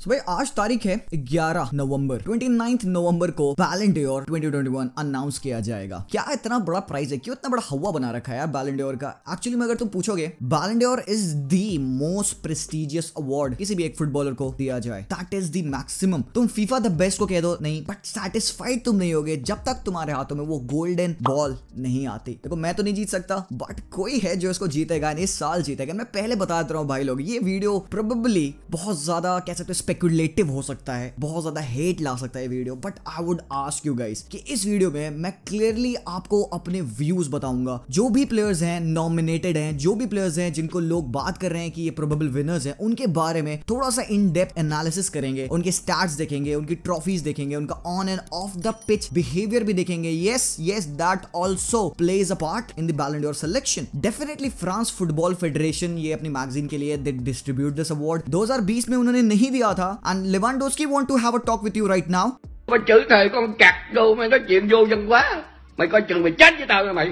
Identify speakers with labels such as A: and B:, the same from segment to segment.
A: so, भाई आज तारीख है 11 नवंबर 29 नवंबर को बैलेंडियोर 2021 अनाउंस किया जाएगा क्या इतना बड़ा प्राइस है क्यों इतना बड़ा हवा बना रखा है यार बैलेंडियोर का एक्चुअली में अगर तुम पूछोगे Ballon d'Or is the most prestigious award किसी भी एक फुटबॉलर को दिया जाए दैट इज दी मैक्सिमम तुम फीफा द बेस्ट को कह दो नहीं बट सेटिस्फाइड तुम नहीं होगे जब तक तुम्हारे हाथों में वो गोल्डन बॉल नहीं आती देखो मैं तो नहीं जीत सकता बट कोई है जो इसको जीतेगा इस साल जीतेगा मैं पहले बता तो रहा हूँ भाई लोग ये वीडियो प्रोबेबली बहुत ज्यादा कह सकते स्पेकुलेटिव हो सकता है बहुत ज्यादा हेट ला सकता है video but I would ask you guys कि इस वीडियो में मैं क्लियरली आपको अपने व्यूज बताऊंगा जो भी प्लेयर्स हैं नॉमिनेटेड हैं जो भी प्लेयर्स हैं जिनको लोग बात कर रहे हैं कि ये प्रोबेबल विनर्स हैं उनके बारे में थोड़ा सा इन डेप्थ एनालिसिस करेंगे उनके स्टार्ट देखेंगे उनकी ट्रॉफीज देखेंगे उनका on and off the pitch behaviour भी देखेंगे yes yes that also plays a part in the your selection definitely France football federation ये अपनी मैगजीन के लिए डिस्ट्रीब्यूट दिस अवार्ड 2020 में उन्होंने नहीं दिया था and Lewandowski want to have a talk with you right now có chữ này con cặc vô mày nói chuyện vô dân quá mày coi chừng mày chết với tao nha mày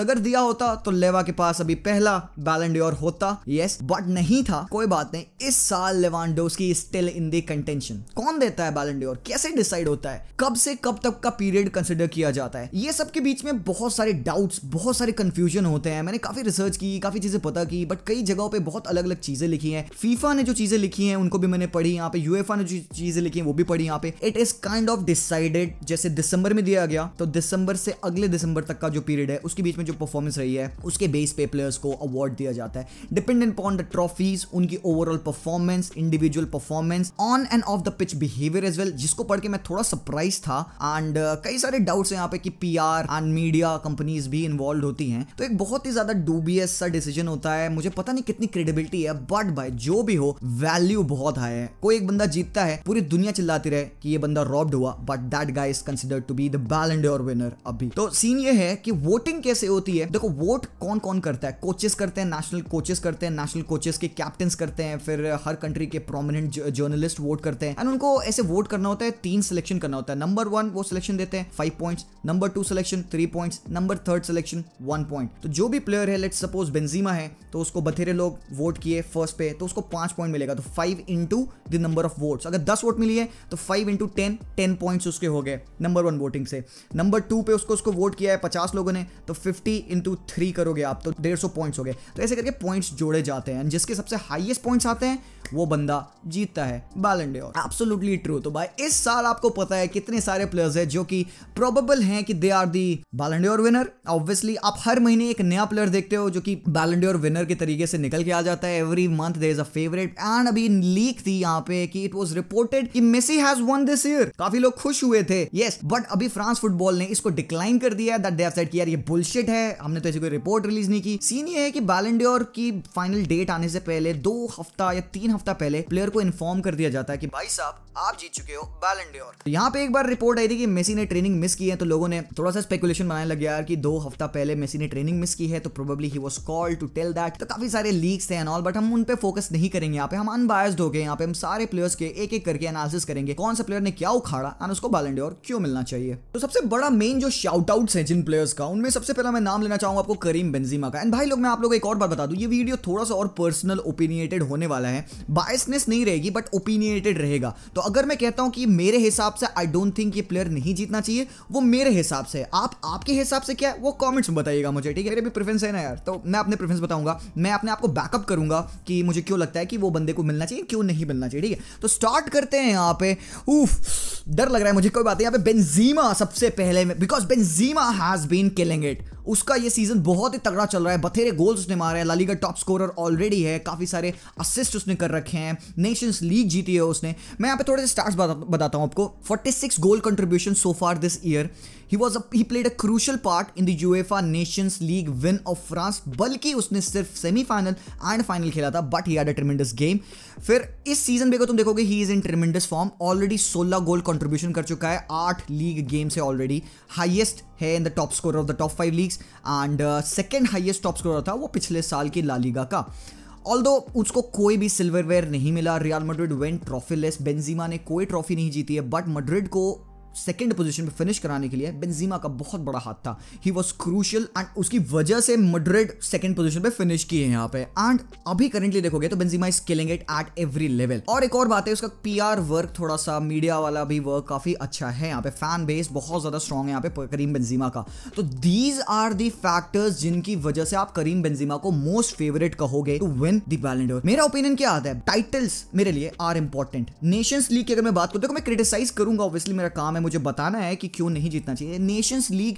A: अगर दिया होता तो लेवा के पास अभी पहला बैलेंड्योर होता yes but नहीं था कोई बात नहीं इस साल Lewandowski still in the contention कौन देता है बैलेंड्योर कैसे डिसाइड होता है कब से कब तक का पीरियड कंसिडर किया जाता है ये सब के बीच में बहुत सारे डाउट्स बहुत सारे कंफ्यूजन होते हैं मैंने काफी रिसर्च की काफी चीजें पता की बट कई जगहों पे बहुत अलग अलग चीजें लिखी हैं फीफा ने जो चीजें लिखी हैं उनको भी मैंने पढ़ी यहाँ पे यूएफा ने जो चीजें लिखी हैं वो भी पढ़ी यहाँ पे it is kind of decided जैसे दिसंबर में दिया गया तो दिसंबर से अगले दिसंबर तक का जो पीरियड है उसके बीच में जो परफॉर्मेंस रही है उसके बेस पे प्लेयर्स को अवार्ड दिया जाता है डिपेंडेंट अपॉन द ट्रॉफीज उनकी overall performance individual performance on and off the pitch behaviour as well जिसको पढ़ के मैं थोड़ा सरप्राइज था एंड uh, कई सारे डाउट्स हैं यहाँ पे कि P R and media companies भी इन्वॉल्व होती हैं तो एक बहुत ही ज्यादा डूबियस सा डिसीजन होता है मुझे पता नहीं कितनी क्रेडिबिलिटी है बट भाई जो भी हो वैल्यू बहुत हाई है कोई एक बंदा जीतता है पूरी दुनिया चिल्लाती रहे कि ये बंदा रॉब्ड हुआ but that guy is considered to be the Ballon winner अभी तो सीन ये है कि वोटिंग कैसे हो होती है देखो वोट कौन कौन करता है कोचेस करते हैं नेशनल कोचेस करते हैं नेशनल कोचेस के कैप्टन करते हैं फिर हर कंट्री के प्रोमिनेंट जर्नलिस्ट वोट करते हैं एंड उनको ऐसे वोट करना होता है तीन सिलेक्शन करना होता है नंबर वन वो सिलेक्शन देते हैं five points number two selection three points number third selection one point तो जो भी प्लेयर है लेट सपोज बेंजीमा है तो उसको बथेरे लोग वोट किए फर्स्ट पे तो उसको पांच पॉइंट मिलेगा तो five into the number of votes अगर दस वोट मिली है तो five into ten ten points उसके हो गए नंबर वन वोटिंग से नंबर टू पे उसको उसको वोट किया है पचास लोगों ने तो फिफ्टी फिफ्टी इंटू थ्री करोगे आप तो डेढ़ सौ पॉइंट्स हो गए तो ऐसे करके पॉइंट्स जोड़े जाते हैं जिसके सबसे हाईएस्ट पॉइंट्स आते हैं वो बंदा जीतता है बैलन डे एब्सोल्युटली ट्रू तो भाई इस साल आपको पता है कितने सारे प्लेयर्स हैं जो कि प्रोबेबल हैं कि दे आर दी बैलन डे विनर ऑब्वियसली आप हर महीने एक नया प्लेयर देखते हो जो कि बैलन डे विनर के तरीके से निकल के आ जाता है every month there is a favourite and अभी लीक थी यहाँ पे कि इट वॉज रिपोर्टेड कि Messi has won this year काफी लोग खुश हुए थे यस yes, बट अभी फ्रांस फुटबॉल ने इसको डिक्लाइन कर दिया दैट दे हैव सेड कि यार ये बुलशिट है है हमने तो ऐसी कोई रिपोर्ट रिलीज नहीं की सीन ये है कि बैलेंडियोर की फाइनल डेट आने से पहले दो हफ्ता या तीन हफ्ता पहले प्लेयर को इन्फॉर्म कर दिया जाता है कि भाई साहब आप जीत चुके हो बैलेंडियोर तो यहाँ पे एक बार रिपोर्ट आई थी कि मेसी ने ट्रेनिंग मिस की है तो लोगों ने थोड़ा सा स्पेकुलेशन बनाने लग गया कि दो हफ्ता पहले मेसी ने ट्रेनिंग मिस की है तो probably he was call to tell that तो काफी सारे लीक्स थे एंड ऑल बट हम उन पर फोकस नहीं करेंगे यहाँ पे हम अनबायस्ड हो गए यहाँ पे हम सारे प्लेयर्स के एक एक करके एनालिसिस करेंगे कौन सा प्लेयर ने क्या उखाड़ा एंड उसको बैलेंडियोर क्यों मिलना चाहिए तो सबसे बड़ा मेन जो शाउट आउट है जिन प्लेयर्स का उनमें सबसे पहला मैं नाम लेना चाहूंगा आपको करीम बेंजीमा का एंड भाई लोग मैं आप लोग एक और बार बता दूं ये वीडियो थोड़ा सा और पर्सनल ओपिनियटेड होने वाला है बायसनेस नहीं रहेगी बट ओपिनियटेड रहेगा तो अगर मैं कहता हूं कि मेरे हिसाब से आई डोंट थिंक ये प्लेयर नहीं जीतना चाहिए वो मेरे हिसाब से आप आपके हिसाब से क्या है वो कॉमेंट्स बताइएगा मुझे ठीक है मेरे भी प्रेफरेंस है ना यार तो मैं अपने प्रेफरेंस बताऊंगा मैं अपने आपको बैकअप करूंगा कि मुझे क्यों लगता है कि वो बंदे को मिलना चाहिए क्यों नहीं मिलना चाहिए ठीक है तो स्टार्ट करते हैं यहाँ पे उफ डर लग रहा है मुझे कोई बात नहीं यहाँ पे बेंजीमा सबसे पहले में because Benzema has been killing it उसका ये सीजन बहुत ही तगड़ा चल रहा है बथेरे गोल्स उसने मारे हैं लालीगढ़ टॉप स्कोरर ऑलरेडी है काफ़ी सारे असिस्ट उसने कर रखे हैं नेशंस लीग जीती है उसने मैं यहाँ पे थोड़े से स्टार्ट बताता हूँ आपको 46 goal contribution so far this year He was a, he played a crucial part in the UEFA Nations League win of France बल्कि उसने सिर्फ सेमीफाइनल एंड फाइनल खेला था but he had a tremendous game फिर इस season पे ko तुम देखोगे he is in tremendous form already 16 goal contribution कर चुका है आठ लीग गेम से ऑलरेडी हाईएस्ट है in the top score of the top five leagues and second highest top score था वो पिछले साल की लालीगा का ऑल दो उसको कोई भी सिल्वरवेयर नहीं मिला Real Madrid when less Benzema ने कोई ट्रॉफी नहीं जीती है बट मड्रिड को सेकेंड पोजिशन पर फिनिश कराने के लिए बेंजीमा का बहुत बड़ा हाथ था ही वॉज क्रूशियल एंड उसकी वजह से मड्रिड सेकेंड पोजिशन पर फिनिश किए हैं यहाँ पे एंड अभी करेंटली देखोगे तो Benzema is killing it at every level और एक और बात है उसका पी आर वर्क थोड़ा सा मीडिया वाला भी वर्क काफी अच्छा है यहाँ पे फैन बेस बहुत ज्यादा स्ट्रॉन्ग है यहाँ पे करीम बेंजीमा का तो दीज आर दी फैक्टर्स जिनकी वजह से आप करीम बेंजीमा को मोस्ट फेवरेट कहोगे टू विन दी बैलेंडोर मेरा ओपिनियन क्या आता है टाइटल्स मेरे लिए आर इंपॉर्टेंट नेशंस लीग की अगर मैं बात करूँ तो मैं क्रिटिसाइज करूंगा ऑब्वियसली मेरा काम है मुझे बताना है कि क्यों नहीं जीतना चाहिए नेशंस लीग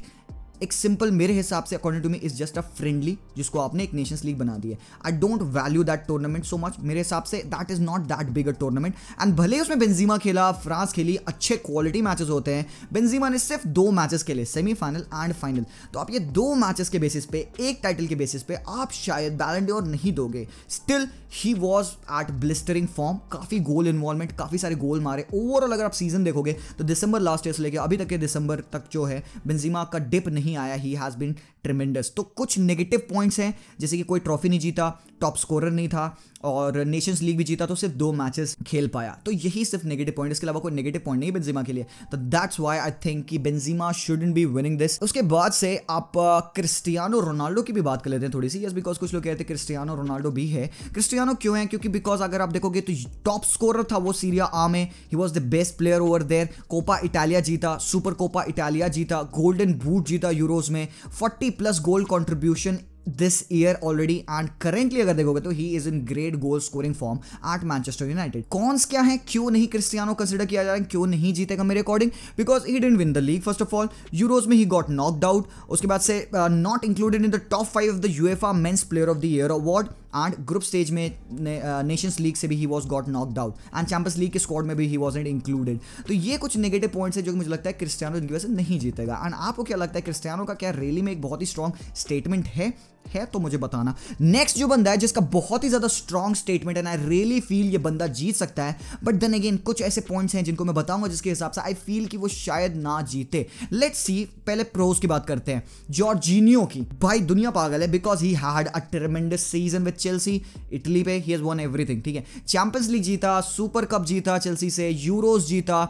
A: एक सिंपल मेरे हिसाब से according to me is just a friendly जिसको आपने एक नेशंस लीग बना दी है I don't value that tournament so much मेरे हिसाब से that is not that big a tournament and भले उसमें बेंजीमा खेला फ्रांस खेली अच्छे क्वालिटी मैचेस होते हैं बेंजीमा ने सिर्फ दो मैचेस खेले सेमीफाइनल एंड फाइनल तो आप ये दो मैचेस के बेसिस पे एक टाइटल के बेसिस पे आप शायद और नहीं दोगे still he was at blistering form काफ़ी गोल इन्वॉल्वमेंट काफ़ी सारे गोल मारे ओवरऑल अगर आप सीजन देखोगे तो दिसंबर लास्ट ईयर से लेकर अभी तक के दिसंबर तक जो है बेंजीमा का डिप नहीं he has been ट्रिमेंडस तो कुछ नेगेटिव पॉइंट्स हैं जैसे कि कोई ट्रॉफी नहीं जीता टॉप स्कोरर नहीं था और नेशंस लीग भी जीता तो सिर्फ दो मैचेस खेल पाया तो यही सिर्फ नेगेटिव पॉइंट इसके अलावा कोई नेगेटिव पॉइंट नहीं बेंजीमा के लिए तो दैट्स वाई आई थिंक कि Benzema shouldn't be winning this उसके बाद से आप क्रिस्टियानो रोनाल्डो की भी बात कर लेते हैं थोड़ी सी यस बिकॉज कुछ लोग कहते हैं क्रिस्टियानो रोनाल्डो भी है क्रिस्टियानो क्यों है क्योंकि बिकॉज अगर आप देखोगे तो टॉप स्कोरर था वो सीरिया आ में he was the best player over there Copa Italia जीता सुपर कोपा इटालिया जीता गोल्डन बूट जीता यूरोज में forty plus goal contribution this year already and currently अगर देखोगे तो he is in great goal scoring form at Manchester United cons क्या है क्यों नहीं क्रिस्टियानो कंसिडर किया जा रहा है क्यों नहीं जीतेगा मेरे according because he didn't win the league first of all Euros में ही गॉट नॉकड आउट उसके बाद से not included in the top five of the our men's player of the year award and group stage में Nations League uh, से भी he was got knocked out and Champions League के squad में भी he was included तो ये कुछ negative points है जो मुझे लगता है क्रिस्टियानो इनकी वजह से नहीं जीतेगा एंड आपको क्या लगता है क्रिस्टियानो का क्या रैली में एक बहुत ही स्ट्रॉन्ग स्टेटमेंट है है तो मुझे बताना नेक्स्ट जो बंदा है जिसका बहुत ही ज्यादा strong statement and I really feel ये बंदा जीत सकता है बट देन अगेन कुछ ऐसे पॉइंट्स हैं जिनको मैं बताऊंगा जिसके हिसाब से आई फील कि वो शायद ना जीते लेट्स सी पहले प्रोज की बात करते हैं जॉर्जिनियो की भाई दुनिया पागल है because he had a tremendous season with Chelsea Italy पे ही हैज वन एवरीथिंग ठीक है चैंपियंस लीग जीता सुपर कप जीता चेल्सी से यूरोस जीता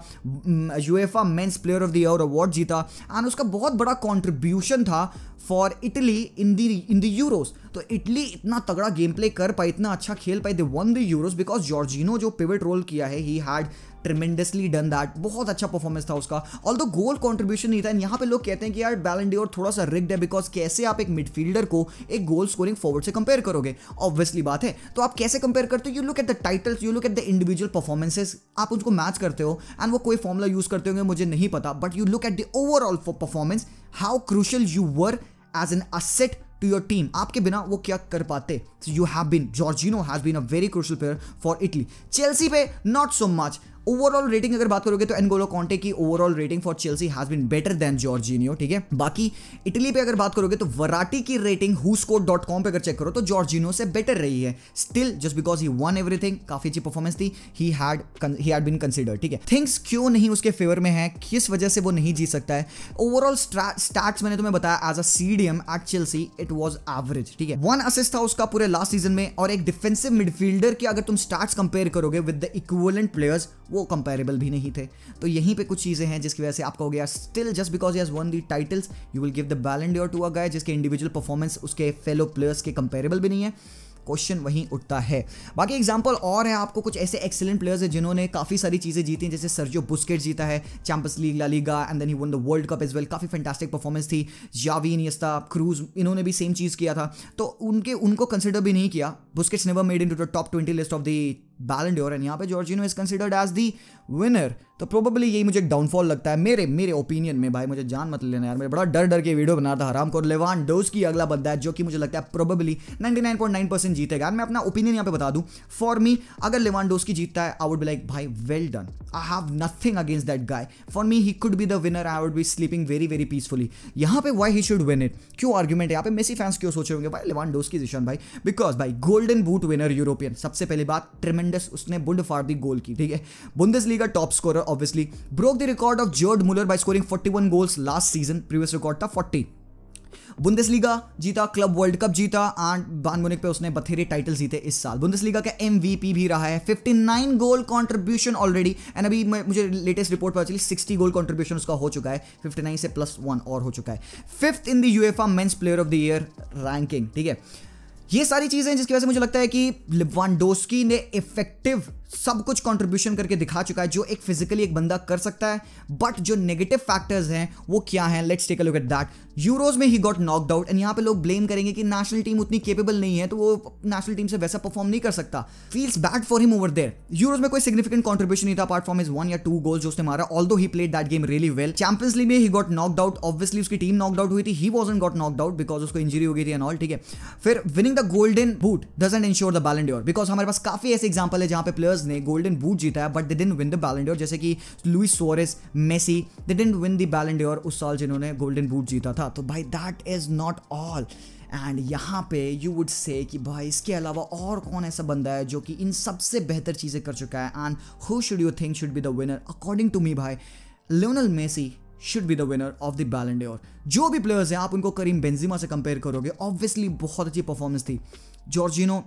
A: UEFA men's player of the year award जीता एंड उसका बहुत बड़ा कॉन्ट्रीब्यूशन था for Italy in the in the Euros तो इटली इतना तगड़ा गेम प्ले कर पाए इतना अच्छा खेल पाए they won the Euros because Jorginho जो पिवट रोल किया है he had tremendously done that बहुत अच्छा परफॉर्मेंस था उसका ऑल दो गोल कॉन्ट्रीब्यूशन नहीं था यहाँ पे लोग कहते हैं कि यार बैलेंडी और थोड़ा सा रिग्ड है बिकॉज कैसे आप एक मिडफील्डर को एक गोल स्कोरिंग फॉरवर्ड से कंपेयर करोगे ऑब्वियसली बात है तो आप कैसे कंपेयर करते हो you look at the titles you look at the individual performances आप उनको मैच करते हो एंड वो कोई फॉर्मुला यूज करते होंगे मुझे नहीं पता but you look at the overall performance how crucial you were as an asset to your team आपके बिना वो क्या कर पाते you have been Jorginho has been a very crucial player for Italy Chelsea पे not so much overall rating अगर बात करोगे तो एनगोलो कॉन्टे की overall rating for Chelsea has been better than Jorginho ठीक है बाकी इटली पे अगर बात करोगे तो वराटी की रेटिंग हुस्कोर डॉट कॉम पर अगर चेक करो तो जॉर्जिनो से बेटर रही है still just because he won everything काफी अच्छी परफॉर्मेंस थी he had he had been consider ठीक है थिंग्स क्यों नहीं उसके फेवर में है किस वजह से वो नहीं जीत सकता है ओवरऑल स्टैट्स मैंने तुम्हें बताया as a CDM at Chelsea it was average ठीक है वन असिस्ट था उसका पूरे लास्ट सीजन में और एक डिफेंसिव मिडफील्डर की अगर तुम स्टार्ट कंपेयर करोगे विद द इक्वलेंट प्लेयर्स वो कंपेरेबल भी नहीं थे तो यहीं पे कुछ चीज़ें हैं जिसकी वजह से आपका हो गया still just because you won the titles you will give the Ballon d'Or to a guy जिसके इंडिविजुअल परफॉर्मेंस उसके फेलो प्लेयर्स के कंपेरेबल भी नहीं है क्वेश्चन वहीं उठता है बाकी एग्जाम्पल और है आपको कुछ ऐसे एक्सेलेंट प्लेयर्स हैं जिन्होंने काफ़ी सारी चीज़ें जीती जैसे सर्जो बुस्केट जीता है Champions League La Liga and then he won the World Cup as well काफ़ी फैंटास्टिक परफॉर्मेंस थी जावीन यस्ता क्रूज इन्होंने भी सेम चीज़ किया था तो उनके उनको कंसिडर भी नहीं किया Busquets never made in to the top twenty list of the Ballon d'Or and यहां पे Jorginho is considered as the winner तो प्रोबेबली यही मुझे एक डाउनफॉल लगता है मेरे मेरे ओपिनियन में भाई मुझे जान मत लेना यार मेरे बड़ा डर डर के वीडियो बना था हराम को लेवान डोज की अगला बंदा है जो कि मुझे लगता है प्रोबेबली 99.9 परसेंट जीतेगा मैं अपना ओपिनियन यहाँ पे बता दूँ फॉर मी अगर लेवान डोज की जीतता है आई वुड बी लाइक भाई well done I have nothing against that guy for me he could be the winner I would be sleeping very very peacefully यहाँ पे why he should win it क्यों argument है यहाँ पे Messi fans क्यों सोचे होंगे भाई लेवान डोज की जिशन भाई बिकॉज भाई गोल्डन बूट विनर यूरोपियन सबसे पहली बात ट्रिमेंडस उसने बुंड फॉर दी गोल की ठीक है Bundesliga top score obviously broke the record of Gerd Muller by scoring 41 goals last season previous record था 40. बुंदेसलीगा जीता क्लब वर्ल्ड कप जीता एंड बान मुनिक पे उसने बथेरे टाइटल जीते इस साल बुंदेसलीगा का एमवीपी भी रहा है 59 गोल कंट्रीब्यूशन ऑलरेडी एंड अभी मुझे लेटेस्ट रिपोर्ट पता चली 60 गोल कंट्रीब्यूशन उसका हो चुका है 59 से प्लस वन और हो चुका है fifth in the UEFA men's player of the year ranking ठीक है ये सारी चीजें जिसकी वजह से मुझे लगता है कि लिवानडोस्की ने इफेक्टिव सब कुछ कंट्रीब्यूशन करके दिखा चुका है जो एक फिजिकली एक बंदा कर सकता है बट जो नेगेटिव फैक्टर्स हैं वो क्या हैं let's take a look at that Euros में he got knock out and यहाँ पे लोग ब्लेम करेंगे कि नेशनल टीम उतनी केपेबल नहीं है तो वो नेशनल टीम से वैसा परफॉर्म नहीं कर सकता feels bad for him over there Euros में कोई सिग्निफिकेंट कॉन्ट्रीब्यूशन नहीं था अपार्ट फ्रॉम इज वन या टू गोल्स जो उसने मारा although he played that game really well Champions League में he got knock out obviously उसकी टीम नॉक आउट हुई थी he was got knock out because उसको इंजरी हो गई थी एंड ऑल ठीक है फिर winning the golden boot doesn't ensure the Ballon d'Or because हमारे पास काफी ऐसे एग्जाम्पल है जहां पे प्लेयर्स प्लेयर्स ने गोल्डन बूट जीता है but they didn't win the Ballon d'Or जैसे कि Luis Suarez Messi they didn't win the Ballon d'Or उस साल जिन्होंने गोल्डन बूट जीता था तो भाई that is not all and यहाँ पे यू वुड से कि भाई इसके अलावा और कौन ऐसा बंदा है जो कि इन सबसे बेहतर चीज़ें कर चुका है and who should you think should be the winner according to me भाई Lionel Messi should be the winner of the Ballon d'Or जो भी प्लेयर्स हैं आप उनको करीम बेंजिमा से कंपेयर करोगे ऑब्वियसली बहुत अच्छी परफॉर्मेंस थी Jorginho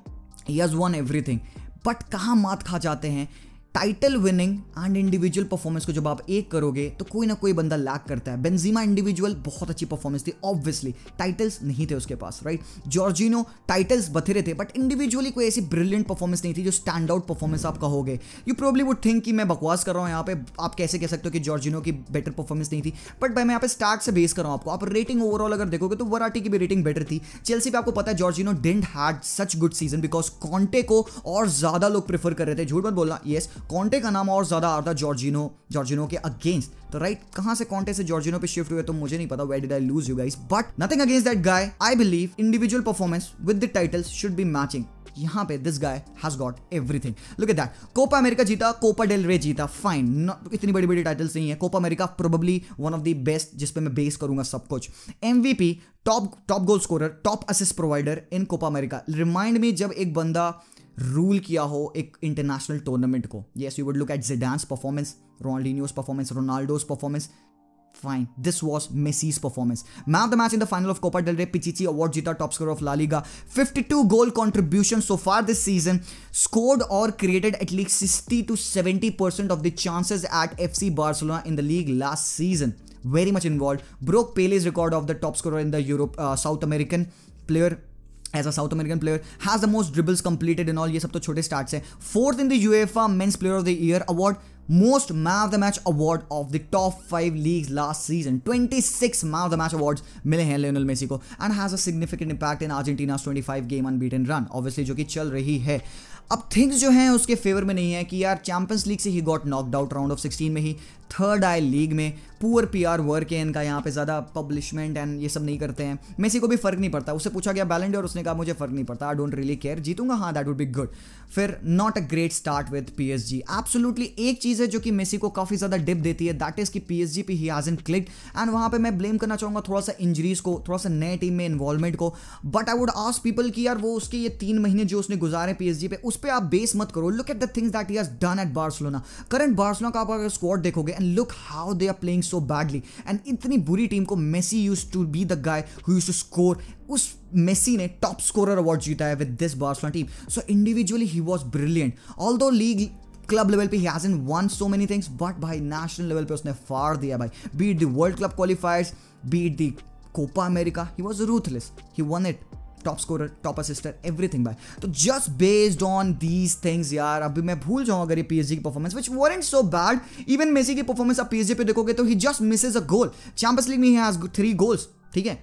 A: he has won everything but कहाँ मात खा जाते हैं title winning and individual performance को जब आप एक करोगे तो कोई ना कोई बंदा लैक करता है बेंजीमा इंडिविजुअल बहुत अच्छी परफॉर्मेंस थी ऑब्वियसली टाइटल्स नहीं थे उसके पास राइट जॉर्जिनो टाइटल्स बथेरे थे बट इंडिविजुअली कोई ऐसी ब्रिलियंट परफॉर्मेंस नहीं थी जो स्टैंड आउट परफॉर्मेंस आप कहोगे यू प्रॉब्ली वुड थिंक कि मैं बकवास कर रहा हूँ यहाँ पे आप कैसे कह सकते हो कि जॉर्जिनो की बेटर परफॉर्मेंस नहीं थी बट भाई मैं यहाँ पे स्टार्ट से बेस कर रहा हूँ आपको आप रेटिंग ओवरऑल अगर देखोगे तो वराटी की भी रेटिंग बेटर थी चेलसी पे आपको पता है Jorginho didn't had such good season because Conte को और ज्यादा लोग प्रेफर कर रहे थे झूठ मत बोलना येस कॉन्टे का नाम और ज़्यादा आ रहा था जॉर्जिनो जॉर्जिनो के अगेंस्ट तो राइट कहां से कॉन्टे से जॉर्जिनो पे शिफ्ट हुए तो मुझे नहीं पता where did I lose you guys but nothing against that guy I believe individual performance with the titles should be matching यहां पे this guy has got everything look at that Copa America जीता Copa del Rey जीता fine इतनी बड़ी बड़ी titles नहीं है Copa America probably one of the best जिसपे मैं बेस करूंगा सब कुछ MVP top top goal scorer top assist provider in Copa America remind me जब एक बंदा रूल किया हो एक इंटरनेशनल टूर्नामेंट को yes you would look at Dan's performance Ronaldinho's performance Ronaldo's performance fine this was Messi's performance man of the match in the final of Copa del Rey Pichichi award जीता top score of La Liga fifty two goal contribution so far this season scored और created at least sixty two seventy percent of the chances at F C Barcelona in the league last season very much involve broke Pele's record of the top score in the Europe South American player as a South American player has the most dribbles completed in all ये सब तो छोटे start है fourth in the UEFA men's player of the year award most man of the match award of the top five league last season twenty six man of the match award मिले हैं Lionel Messi को and has a significant impact in Argentina twenty five game unbeaten and run obviously जो कि चल रही है अब things जो हैं उसके फेवर में नहीं है कि यार चैंपियंस लीग से he got knocked out round of sixteen में ही थर्ड आए लीग में पुअर पी आर वर्क है इनका यहाँ पे ज़्यादा पब्लिशमेंट एंड ये सब नहीं करते हैं मेसी को भी फ़र्क नहीं पड़ता उसे पूछा गया बैलेंड और उसने कहा मुझे फ़र्क नहीं पड़ता आई डोंट रियली केयर जीतूंगा हाँ दैट वुड बी गुड फिर not a great start with P S G absolutely एक चीज़ है जो कि मेसी को काफ़ी ज़्यादा डिप देती है दैट इज़ की पी एस जी पी he has in clique and वहाँ पर मैं ब्लेम करना चाहूँगा थोड़ा सा इंजरीज को थोड़ा सा नए टीम में इन्वॉल्वमेंट को but I would ask people की यार वो उसके ये तीन महीने जो उसने गुजारे पी एस जी पे उस उस पर आप बेस मत करो look at the things that he has done at Barcelona current Barcelona का आप अगर स्क्वाड देखोगे and look how they are playing so badly and इतनी बुरी टीम को Messi used to be the guy who used to score उस Messi ने top scorer award जीता है with this Barcelona team so individually he was brilliant although league club level पे he has in one so many things but भाई national level पे उसने फाड़ दिया भाई beat the world club qualifiers beat the Copa America he was ruthless he won it top score top assister everything by तो just based on these things यार अभी मैं भूल जाऊँ अगर ये पीएसजी की performance which warrant so bad even Messi की परफॉर्मेंस आप पीएसजी पे देखोगे तो he just misses a goal Champions League में ही हैज थ्री गोल्स ठीक है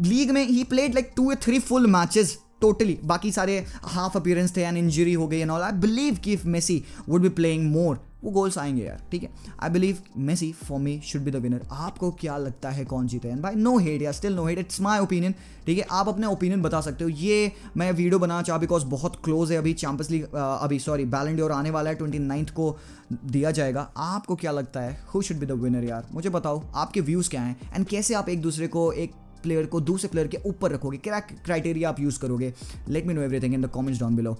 A: लीग में ही प्लेड लाइक टू या थ्री फुल मैचेस टोटली बाकी सारे हाफ अपीयरेंस थे एंड इंजरी हो गई एंड ऑल आई बिलीव कि if Messi would be playing more वो गोल्स आएंगे यार ठीक है I believe Messi for me should be the winner आपको क्या लगता है कौन जीते एंड भाई नो हेड यार still no hate it's my opinion ठीक है आप अपने ओपिनियन बता सकते हो ये मैं वीडियो बनाना चाह बिकॉज बहुत क्लोज है अभी चैंपियंस लीग अभी सॉरी बैलेंड और आने वाला है ट्वेंटी नाइन्थ को दिया जाएगा आपको क्या लगता है who should be the winner यार मुझे बताओ आपके व्यूज़ क्या हैं एंड कैसे आप एक दूसरे को एक प्लेयर को दूसरे प्लेयर के ऊपर रखोगे क्या क्राइटेरिया आप यूज़ करोगे let me know everything in the comments down below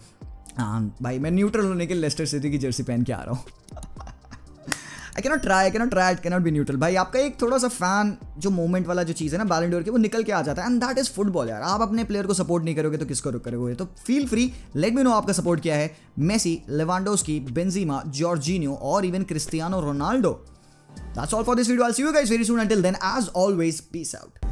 A: हाँ भाई मैं न्यूट्रल होने के लेस्टर सिटी की जर्सी पहन के आ रहा हूँ I cannot try I cannot try I cannot be neutral भाई आपका एक थोड़ा सा फैन जो मोमेंट वाला जो चीज़ है ना बैलेंडोर की वो निकल के आ जाता है एंड दैट इज फुटबॉल यार आप अपने प्लेयर को सपोर्ट नहीं करोगे तो किसको रुक करोगे तो feel free let me know आपका सपोर्ट किया है मेसी लेवांडोस की बेंजीमा जॉर्जिनियो और even Cristiano Ronaldo that's all for this video I see you guys very soon until then as always peace out